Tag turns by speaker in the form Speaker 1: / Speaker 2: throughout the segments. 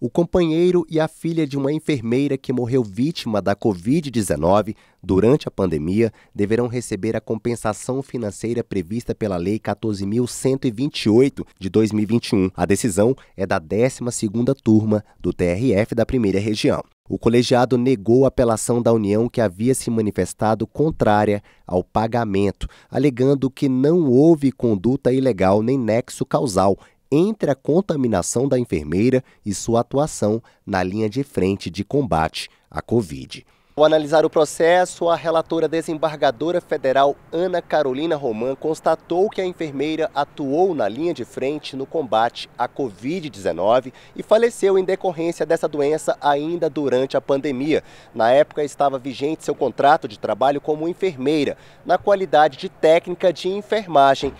Speaker 1: o companheiro e a filha de uma enfermeira que morreu vítima da Covid-19 durante a pandemia deverão receber a compensação financeira prevista pela Lei 14.128 de 2021. A decisão é da 12ª turma do TRF da Primeira Região. O colegiado negou a apelação da União que havia se manifestado contrária ao pagamento, alegando que não houve conduta ilegal nem nexo causal entre a contaminação da enfermeira e sua atuação na linha de frente de combate à Covid. Ao analisar o processo, a relatora desembargadora federal Ana Carolina Roman constatou que a enfermeira atuou na linha de frente no combate à Covid-19 e faleceu em decorrência dessa doença ainda durante a pandemia. Na época, estava vigente seu contrato de trabalho como enfermeira, na qualidade de técnica de enfermagem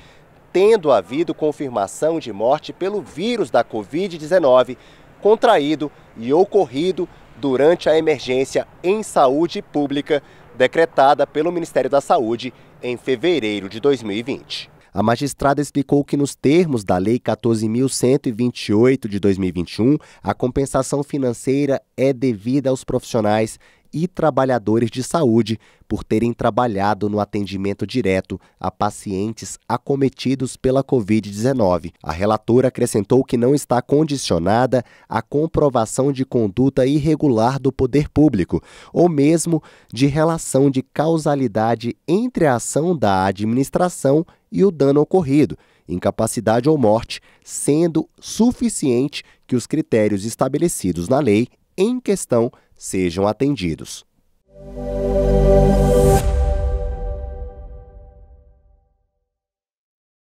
Speaker 1: tendo havido confirmação de morte pelo vírus da Covid-19 contraído e ocorrido durante a emergência em saúde pública decretada pelo Ministério da Saúde em fevereiro de 2020. A magistrada explicou que, nos termos da Lei 14.128 de 2021, a compensação financeira é devida aos profissionais e trabalhadores de saúde por terem trabalhado no atendimento direto a pacientes acometidos pela Covid-19. A relatora acrescentou que não está condicionada à comprovação de conduta irregular do poder público, ou mesmo de relação de causalidade entre a ação da administração e o dano ocorrido, incapacidade ou morte, sendo suficiente que os critérios estabelecidos na lei em questão sejam atendidos.